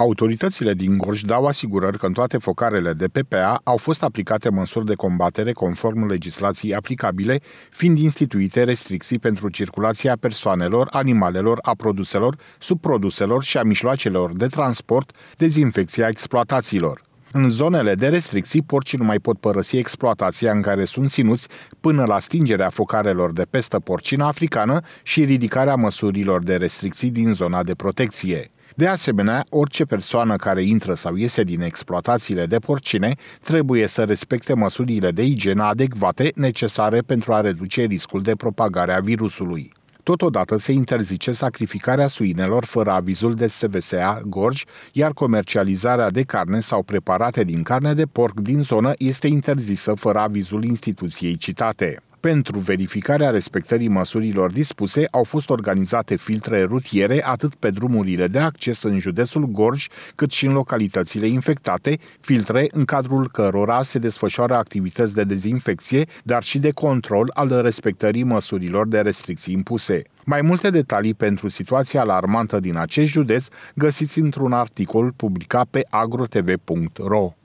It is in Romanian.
Autoritățile din Gorj dau asigurări că în toate focarele de PPA au fost aplicate măsuri de combatere conform legislației aplicabile, fiind instituite restricții pentru circulația persoanelor, animalelor, a produselor, subproduselor și a mijloacelor de transport, dezinfecția exploatațiilor. În zonele de restricții, porcii nu mai pot părăsi exploatația în care sunt sinuți până la stingerea focarelor de pestă porcină africană și ridicarea măsurilor de restricții din zona de protecție. De asemenea, orice persoană care intră sau iese din exploatațiile de porcine trebuie să respecte măsurile de igienă adecvate necesare pentru a reduce riscul de propagare a virusului. Totodată se interzice sacrificarea suinelor fără avizul de SVSA Gorj, iar comercializarea de carne sau preparate din carne de porc din zonă este interzisă fără avizul instituției citate. Pentru verificarea respectării măsurilor dispuse au fost organizate filtre rutiere atât pe drumurile de acces în județul Gorj, cât și în localitățile infectate, filtre în cadrul cărora se desfășoară activități de dezinfecție, dar și de control al respectării măsurilor de restricții impuse. Mai multe detalii pentru situația alarmantă din acest județ găsiți într-un articol publicat pe agrotv.ro.